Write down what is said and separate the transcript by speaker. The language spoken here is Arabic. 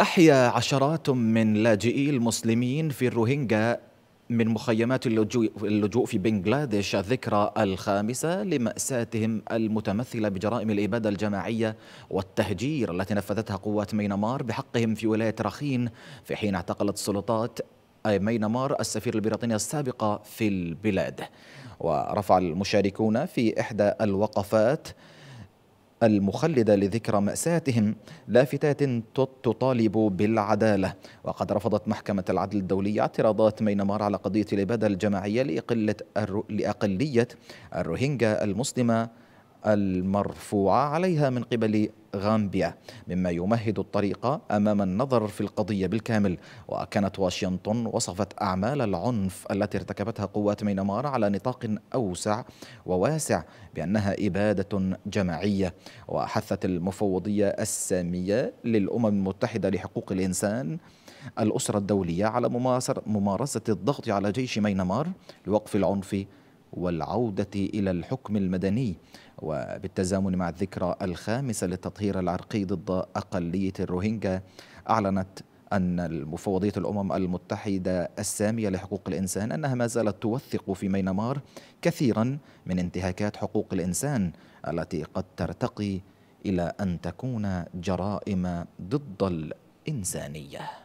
Speaker 1: أحيا عشرات من لاجئي المسلمين في الروهينجا من مخيمات اللجوء في بنغلاديش الذكرى الخامسة لمأساتهم المتمثلة بجرائم الإبادة الجماعية والتهجير التي نفذتها قوات مينمار بحقهم في ولاية راخين في حين اعتقلت السلطات مينمار السفير البريطاني السابقة في البلاد ورفع المشاركون في إحدى الوقفات المخلدة لذكرى مأساتهم لافتات تطالب بالعدالة وقد رفضت محكمة العدل الدولية اعتراضات مينمار على قضية الإبادة الجماعية لقلة لأقلية الروهينجا المسلمة المرفوعة عليها من قبل غامبيا مما يمهد الطريق أمام النظر في القضية بالكامل وكانت واشنطن وصفت أعمال العنف التي ارتكبتها قوات مينمار على نطاق أوسع وواسع بأنها إبادة جماعية وحثت المفوضية السامية للأمم المتحدة لحقوق الإنسان الأسرة الدولية على ممارسة الضغط على جيش مينمار لوقف العنف والعودة إلى الحكم المدني وبالتزامن مع الذكرى الخامسة للتطهير العرقي ضد أقلية الروهينجا أعلنت أن المفوضية الأمم المتحدة السامية لحقوق الإنسان أنها ما زالت توثق في مينمار كثيرا من انتهاكات حقوق الإنسان التي قد ترتقي إلى أن تكون جرائم ضد الإنسانية